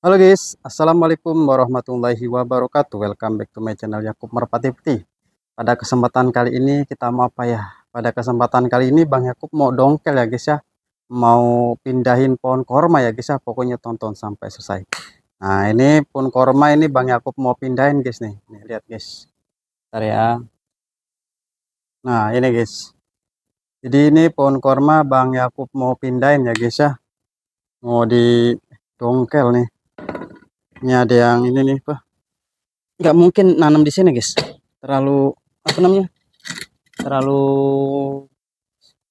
Halo guys, Assalamualaikum warahmatullahi wabarakatuh Welcome back to my channel Yakub Merpati Putih Pada kesempatan kali ini kita mau apa ya Pada kesempatan kali ini Bang Yakub mau dongkel ya guys ya Mau pindahin pohon korma ya guys ya Pokoknya tonton sampai selesai Nah ini pohon korma ini Bang Yakub mau pindahin guys nih Nih lihat guys Bentar ya Nah ini guys Jadi ini pohon korma Bang Yakub mau pindahin ya guys ya Mau di dongkel nih ini ada yang ini nih pak nggak mungkin nanam di sini guys terlalu apa namanya terlalu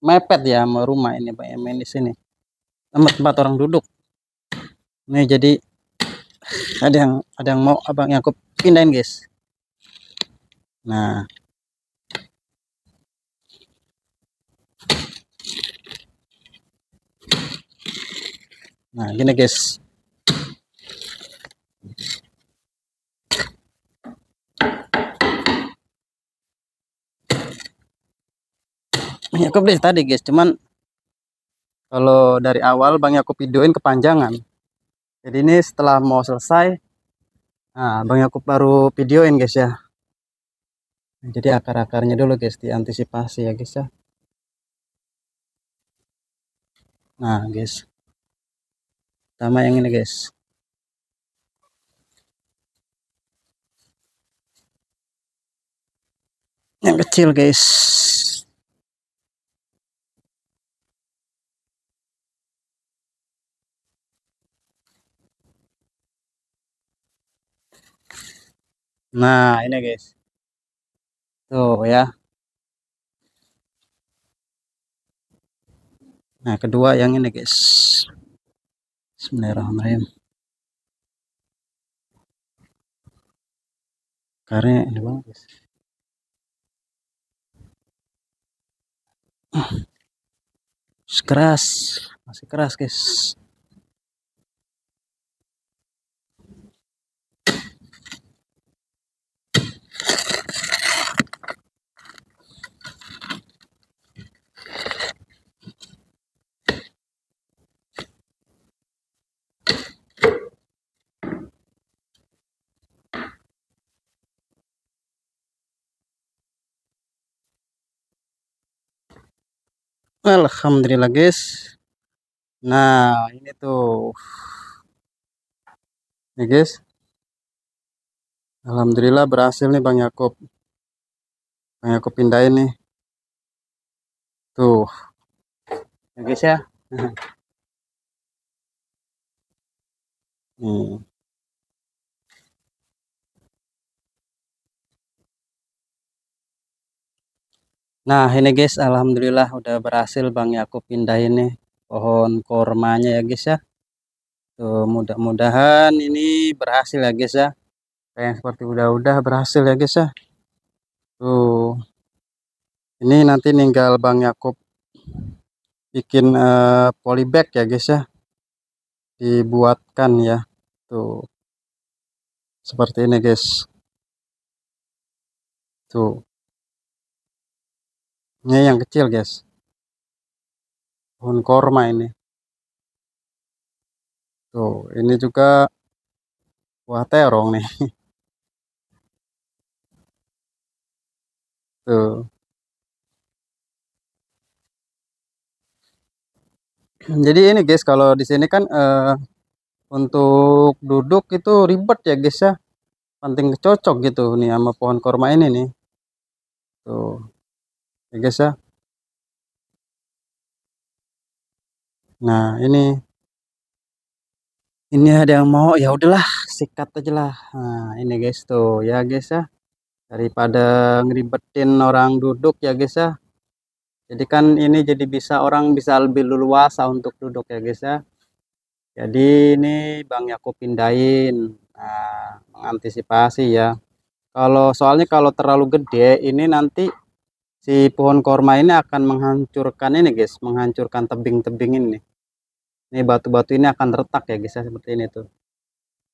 mepet ya mau rumah ini pak yang main di sini tempat tempat orang duduk nih jadi ada yang ada yang mau abang yang aku pindahin guys nah nah gini guys Yakob deh tadi guys cuman kalau dari awal Bang Yakub videoin kepanjangan jadi ini setelah mau selesai nah, Bang Yakub baru videoin guys ya nah, jadi akar-akarnya dulu guys diantisipasi ya guys ya nah guys sama yang ini guys yang kecil guys Nah, nah, ini guys. Tuh ya. Nah, kedua yang ini guys. Bismillahirrahmanirrahim. Karena ini banget guys. Keras, masih keras guys. Alhamdulillah guys. Nah ini tuh, ya guys. Alhamdulillah berhasil nih Bang Yakob. Bang Yakob pindahin nih. Tuh, ya guys ya. Nih. Nah ini guys Alhamdulillah udah berhasil Bang Yakub pindah ini pohon kormanya ya guys ya tuh mudah-mudahan ini berhasil ya guys ya kayak seperti udah-udah berhasil ya guys ya tuh ini nanti ninggal Bang Yakub bikin uh, polybag ya guys ya dibuatkan ya tuh seperti ini guys tuh ini yang kecil guys pohon korma ini tuh ini juga buah terong nih tuh jadi ini guys kalau di sini kan uh, untuk duduk itu ribet ya guys ya Penting cocok gitu nih sama pohon korma ini nih tuh ya guys ya nah ini ini ada yang mau ya udahlah sikat aja lah nah, ini guys tuh ya guys ya daripada ngeribetin orang duduk ya guys ya jadi kan ini jadi bisa orang bisa lebih leluasa untuk duduk ya guys ya jadi ini Bang Yakub pindahin nah, mengantisipasi ya kalau soalnya kalau terlalu gede ini nanti si pohon korma ini akan menghancurkan ini guys menghancurkan tebing-tebing ini ini batu-batu ini akan retak ya guys ya seperti ini tuh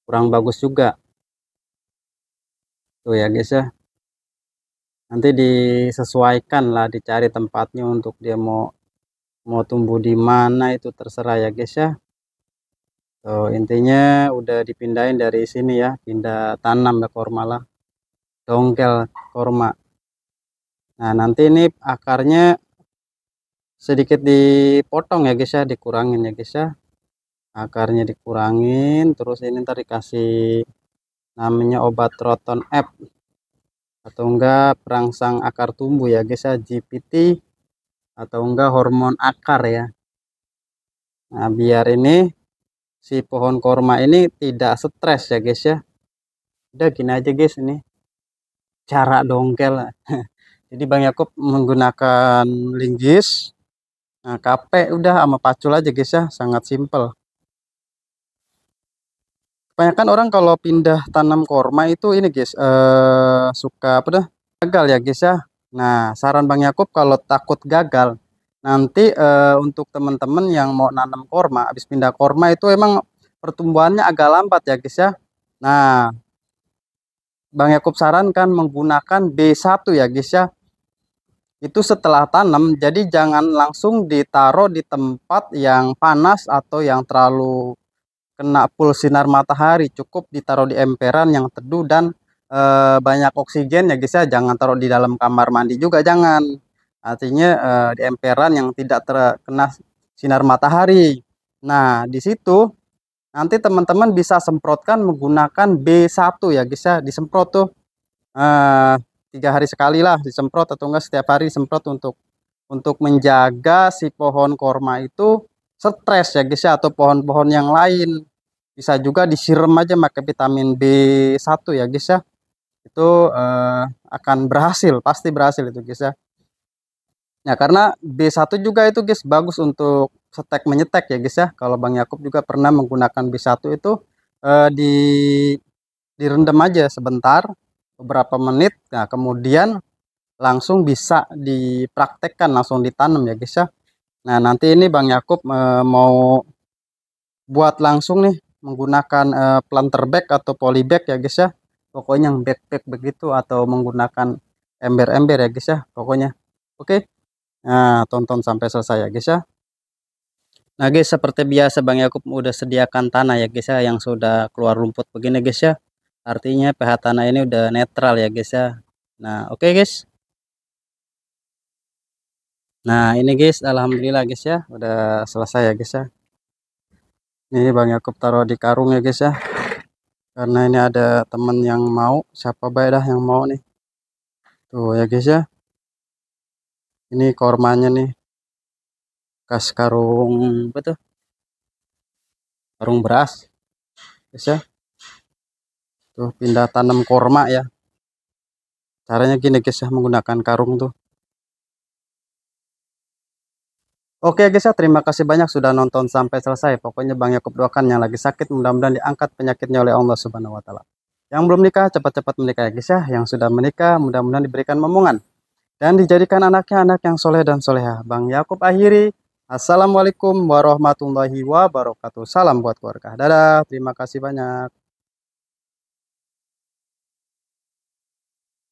kurang bagus juga tuh ya guys ya nanti disesuaikan lah dicari tempatnya untuk dia mau mau tumbuh di mana itu terserah ya guys ya so, intinya udah dipindahin dari sini ya pindah tanam ya korma lah dongkel korma Nah, nanti ini akarnya sedikit dipotong ya guys ya, dikurangin ya guys ya. Akarnya dikurangin, terus ini ntar dikasih namanya obat roton F atau enggak perangsang akar tumbuh ya guys ya, GPT atau enggak hormon akar ya. Nah, biar ini si pohon korma ini tidak stres ya guys ya. Udah gini aja guys ini. Cara dongkel. Jadi Bang Yakub menggunakan linggis, nah, kape udah sama pacul aja guys ya, sangat simpel. Kebanyakan orang kalau pindah tanam korma itu ini guys, eh, suka apa dah, gagal ya guys ya. Nah saran Bang Yakub kalau takut gagal, nanti eh, untuk teman-teman yang mau nanam korma, habis pindah korma itu emang pertumbuhannya agak lambat ya guys ya. Nah Bang Yakub sarankan menggunakan B1 ya guys ya itu setelah tanam jadi jangan langsung ditaruh di tempat yang panas atau yang terlalu kena full sinar matahari cukup ditaruh di emperan yang teduh dan e, banyak oksigen ya guys ya jangan taruh di dalam kamar mandi juga jangan artinya e, di emperan yang tidak terkena sinar matahari nah di situ nanti teman-teman bisa semprotkan menggunakan B1 ya guys ya disemprot tuh e, tiga hari sekali lah disemprot atau enggak setiap hari disemprot untuk untuk menjaga si pohon korma itu stres ya guys ya atau pohon-pohon yang lain bisa juga disiram aja pakai vitamin B1 ya guys ya itu eh, akan berhasil pasti berhasil itu guys ya ya karena B1 juga itu guys bagus untuk setek menyetek ya guys ya kalau Bang Yakub juga pernah menggunakan B1 itu eh, di direndam aja sebentar beberapa menit nah kemudian langsung bisa dipraktekkan langsung ditanam ya guys ya nah nanti ini Bang Yakub e, mau buat langsung nih menggunakan e, planter bag atau poly bag ya guys ya pokoknya yang backpack begitu atau menggunakan ember-ember ya guys ya pokoknya oke nah tonton sampai selesai ya guys ya nah guys seperti biasa Bang Yakub udah sediakan tanah ya guys ya yang sudah keluar rumput begini guys ya artinya pH tanah ini udah netral ya guys ya nah oke okay guys nah ini guys Alhamdulillah guys ya udah selesai ya guys ya ini Bang Yakub taruh di karung ya guys ya karena ini ada temen yang mau siapa baik dah yang mau nih tuh ya guys ya ini kormanya nih kas karung betul karung beras guys ya tuh pindah tanam korma ya caranya gini guys ya menggunakan karung tuh Oke guys ya terima kasih banyak sudah nonton sampai selesai pokoknya Bang Yakub doakan yang lagi sakit mudah-mudahan diangkat penyakitnya oleh Allah Subhanahu Wa Taala yang belum nikah cepat-cepat menikah ya guys ya yang sudah menikah mudah-mudahan diberikan momongan dan dijadikan anaknya anak yang soleh dan soleha Bang Yakub akhiri Assalamualaikum warahmatullahi wabarakatuh. Salam buat keluarga. Dadah, terima kasih banyak.